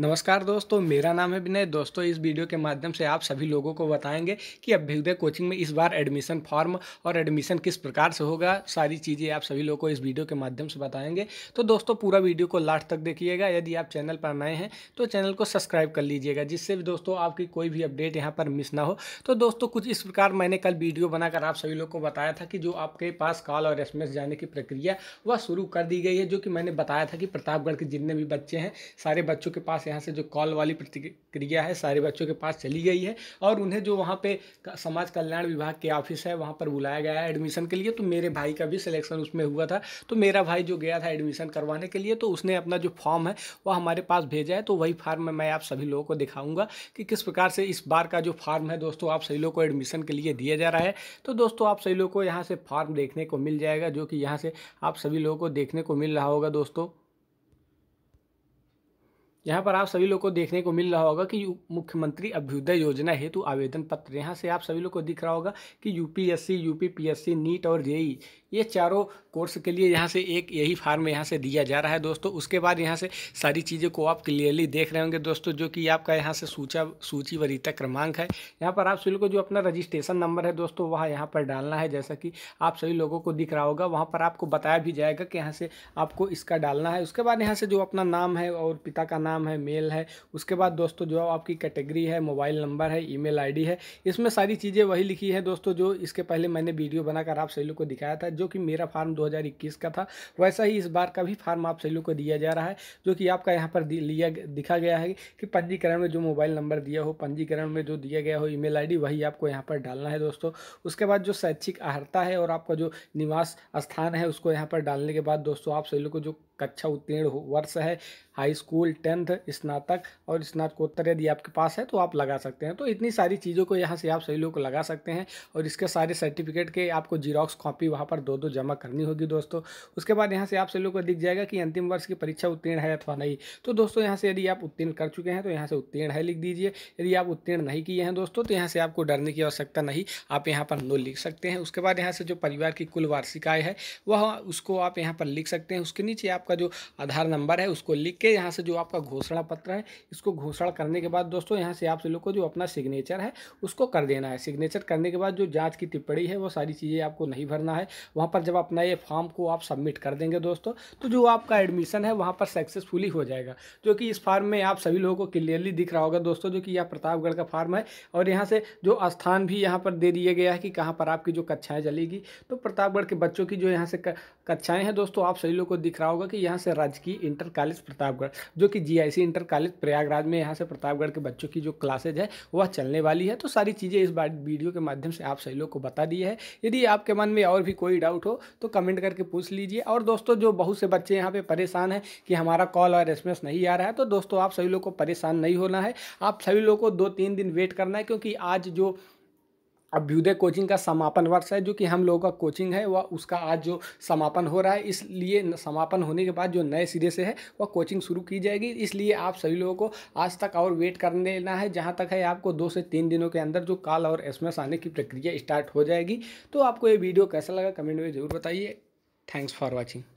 नमस्कार दोस्तों मेरा नाम है विनय दोस्तों इस वीडियो के माध्यम से आप सभी लोगों को बताएंगे कि अभ्युदय कोचिंग में इस बार एडमिशन फॉर्म और एडमिशन किस प्रकार से होगा सारी चीज़ें आप सभी लोगों को इस वीडियो के माध्यम से बताएंगे तो दोस्तों पूरा वीडियो को लास्ट तक देखिएगा यदि आप चैनल पर नए हैं तो चैनल को सब्सक्राइब कर लीजिएगा जिससे भी दोस्तों आपकी कोई भी अपडेट यहाँ पर मिस ना हो तो दोस्तों कुछ इस प्रकार मैंने कल वीडियो बनाकर आप सभी लोग को बताया था कि जो आपके पास कॉल और एस जाने की प्रक्रिया वह शुरू कर दी गई है जो कि मैंने बताया था कि प्रतापगढ़ के जितने भी बच्चे हैं सारे बच्चों के पास यहाँ से जो कॉल वाली प्रतिक्रिया है सारे बच्चों के पास चली गई है और उन्हें जो वहाँ पे समाज कल्याण विभाग के ऑफिस है वहाँ पर बुलाया गया है एडमिशन के लिए तो मेरे भाई का भी सिलेक्शन उसमें हुआ था तो मेरा भाई जो गया था एडमिशन करवाने के लिए तो उसने अपना जो फॉर्म है वह हमारे पास भेजा है तो वही फार्म मैं आप सभी लोगों को दिखाऊँगा कि किस प्रकार से इस बार का जो फार्म है दोस्तों आप सभी लोग को एडमिशन के लिए दिया जा रहा है तो दोस्तों आप सभी लोग को यहाँ से फार्म देखने को मिल जाएगा जो कि यहाँ से आप सभी लोगों को देखने को मिल रहा होगा दोस्तों यहाँ पर आप सभी लोग को देखने को मिल रहा होगा कि मुख्यमंत्री अभ्युदय योजना हेतु आवेदन पत्र यहाँ से आप सभी लोग को दिख रहा होगा कि यूपीएससी यूपीपीएससी नीट और जेई ये चारों कोर्स के लिए यहाँ से एक यही फार्म यहाँ से दिया जा रहा है दोस्तों उसके बाद यहाँ से सारी चीज़ों को आप क्लियरली देख रहे होंगे दोस्तों जो कि आपका यहाँ से सूचा सूची वरीता क्रमांक है यहाँ पर आप सभी को जो अपना रजिस्ट्रेशन नंबर है दोस्तों वह यहाँ पर डालना है जैसा कि आप सभी लोगों को दिख रहा होगा वहाँ पर आपको बताया भी जाएगा कि यहाँ से आपको इसका डालना है उसके बाद यहाँ से जो अपना नाम है और पिता का नाम है मेल है उसके बाद दोस्तों जो आपकी कैटेगरी है मोबाइल नंबर है ई मेल है इसमें सारी चीज़ें वही लिखी है दोस्तों जो इसके पहले मैंने वीडियो बनाकर आप सभी लोग को दिखाया था जो जो कि मेरा फार्म 2021 का था वैसा ही इस बार का भी फार्म आप सभी लोग को दिया जा रहा है जो कि आपका यहाँ पर लिया दिखा गया है कि पंजीकरण में जो मोबाइल नंबर दिया हो पंजीकरण में जो दिया गया हो ई मेल वही आपको यहाँ पर डालना है दोस्तों उसके बाद जो शैक्षिक अर्हता है और आपका जो निवास स्थान है उसको यहाँ पर डालने के बाद दोस्तों आप सभी लोग को जो कक्षा उत्तीर्ण वर्ष है हाई स्कूल टेंथ स्नातक और स्नातकोत्तर यदि आपके पास है तो आप लगा सकते हैं तो इतनी सारी चीज़ों को यहाँ से आप सही लोग लगा सकते हैं और इसके सारे सर्टिफिकेट के आपको जीरोक्स कॉपी वहाँ पर दो दो जमा करनी होगी दोस्तों उसके बाद यहाँ से आप सभी लोग को दिख जाएगा कि अंतिम वर्ष की परीक्षा उत्तीर्ण है अथवा नहीं तो दोस्तों यहाँ से यदि आप उत्तीर्ण कर चुके हैं तो यहाँ से उत्तीर्ण है लिख दीजिए यदि आप उत्तीर्ण नहीं किए हैं दोस्तों तो यहाँ से आपको डरने की आवश्यकता नहीं आप यहाँ पर नो लिख सकते हैं उसके बाद यहाँ से जो परिवार की कुल वार्षिक आय है वह उसको आप यहाँ पर लिख सकते हैं उसके नीचे आप आपका जो आधार नंबर है उसको लिख के यहाँ से जो आपका घोषणा पत्र है इसको घोषणा करने के बाद दोस्तों यहाँ से आप सभी लोग को जो अपना सिग्नेचर है उसको कर देना है सिग्नेचर करने के बाद जो जाँच की टिप्पणी है वो सारी चीज़ें आपको नहीं भरना है वहाँ पर जब अपना ये फॉर्म को आप सबमिट कर देंगे दोस्तों तो जो आपका एडमिशन है वहाँ पर सक्सेसफुली हो जाएगा जो कि इस फार्म में आप सभी लोगों को क्लियरली दिख रहा होगा दोस्तों जो कि यह प्रतापगढ़ का फार्म है और यहाँ से जो स्थान भी यहाँ पर दे दिया गया है कि कहाँ पर आपकी जो कक्षाएँ चलेगी तो प्रतापगढ़ के बच्चों की जो यहाँ से कक्षाएँ हैं दोस्तों आप सभी लोग को दिख रहा होगा कि यहाँ से राजकीय इंटर कॉलेज प्रतापगढ़ जो कि जीआईसी इंटर कॉलेज प्रयागराज में यहाँ से प्रतापगढ़ के बच्चों की जो क्लासेज है वह चलने वाली है तो सारी चीज़ें इस बार वीडियो के माध्यम से आप सही लोग को बता दी है यदि आपके मन में और भी कोई डाउट हो तो कमेंट करके पूछ लीजिए और दोस्तों जो बहुत से बच्चे यहाँ पर परेशान हैं कि हमारा कॉल और एस नहीं आ रहा है तो दोस्तों आप सभी लोग को परेशान नहीं होना है आप सभी लोग को दो तीन दिन वेट करना है क्योंकि आज जो अभ्युदय कोचिंग का समापन वर्ष है जो कि हम लोगों का कोचिंग है वह उसका आज जो समापन हो रहा है इसलिए समापन होने के बाद जो नए सिरे से है वह कोचिंग शुरू की जाएगी इसलिए आप सभी लोगों को आज तक और वेट कर लेना है जहाँ तक है आपको दो से तीन दिनों के अंदर जो कॉल और एस आने की प्रक्रिया स्टार्ट हो जाएगी तो आपको ये वीडियो कैसा लगा कमेंट में ज़रूर बताइए थैंक्स फॉर वॉचिंग